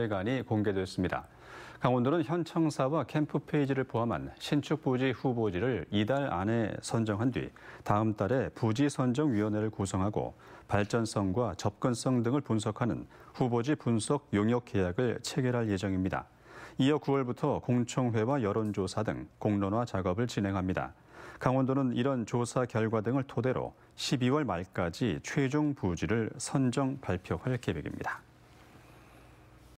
회관이 공개됐습니다. 강원도는 현청사와 캠프 페이지를 포함한 신축 부지 후보지를 이달 안에 선정한 뒤 다음 달에 부지 선정 위원회를 구성하고 발전성과 접근성 등을 분석하는 후보지 분석 용역 계약을 체결할 예정입니다. 이어 9월부터 공청회와 여론조사 등 공론화 작업을 진행합니다. 강원도는 이런 조사 결과 등을 토대로 12월 말까지 최종 부지를 선정 발표할 계획입니다.